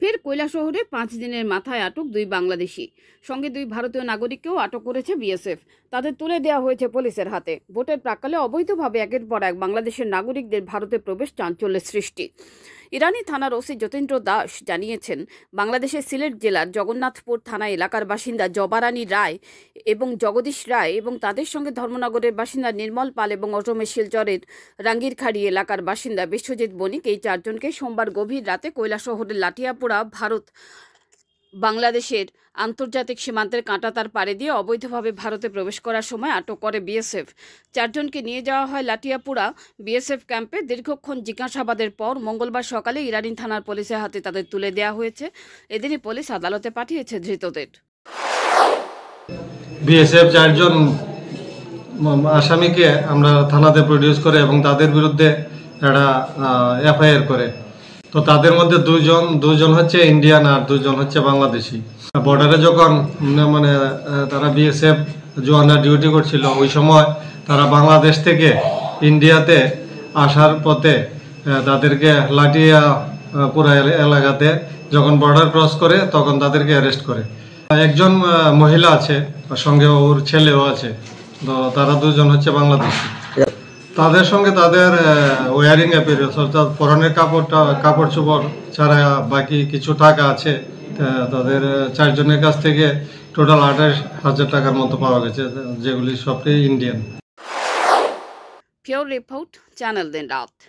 ফের কৈলা শহরে পাঁচ দিনের মাথায় আটক দুই বাংলাদেশি সঙ্গে দুই ভারতীয় নাগরিককেও আটক করেছে বিএসএফ তাদের তুলে দেওয়া হয়েছে পুলিশের হাতে ভোটের প্রাকালে অবৈধভাবে একের পর এক বাংলাদেশের নাগরিকদের ভারতে প্রবেশ চাঞ্চল্যের সৃষ্টি ইরানি থানার ওসি যতীন্দ্র দাস জানিয়েছেন বাংলাদেশের সিলেট জেলার জগন্নাথপুর থানা এলাকার বাসিন্দা জবারানী রায় এবং জগদীশ রায় এবং তাদের সঙ্গে ধর্মনগরের বাসিন্দা নির্মল পাল এবং অটমে শিলচরের রাঙ্গিরখাড়ি এলাকার বাসিন্দা বিশ্বজিৎ বণিক এই চারজনকে সোমবার গভীর রাতে কৈলাসহরের লাঠিয়াপুরা ভারত বাংলাদেশের আন্তর্জাতিক সীমান্তের কাঁটা তার পাড়ে দিয়ে অবৈধভাবে ভারতে প্রবেশ করার সময় আটক করে বিএসএফ চারজনকে নিয়ে যাওয়া হয় লাটিয়াপুরা বিএসএফ ক্যাম্পে দীর্ঘক্ষণ জিজ্ঞাসাবাদের পর মঙ্গলবার সকালে ইরানি থানার পুলিশের হাতে তাদের তুলে দেওয়া হয়েছে এদিনই পুলিশ আদালতে পাঠিয়েছে ধৃতদের বিএসএফ চারজন আসামিকে আমরা থানাতে প্রডিউস করে এবং তাদের বিরুদ্ধে একটা এফআইআর করে তো তাদের মধ্যে দুজন দুজন হচ্ছে ইন্ডিয়ান আর দুজন হচ্ছে বাংলাদেশি বর্ডারে যখন মানে তারা বিএসএফ জোয়ানরা ডিউটি করছিল ওই সময় তারা বাংলাদেশ থেকে ইন্ডিয়াতে আসার পথে তাদেরকে লাটিয়া পুরা এলাকাতে যখন বর্ডার ক্রস করে তখন তাদেরকে অ্যারেস্ট করে একজন মহিলা আছে সঙ্গে ওর ছেলেও আছে তো তারা দুজন হচ্ছে বাংলাদেশি তাদের সঙ্গে তাদের ওয়ারিং অ্যাপিয়ারেন্স অর্থাৎ পরনের কাপড়টা কাপড় চোপড় ছাড়া বাকি কিছু টাকা আছে তাদের চারজনের কাছ থেকে টোটাল আঠাশ হাজার টাকার মতো পাওয়া গেছে যেগুলি সবটাই ইন্ডিয়ান চ্যানেল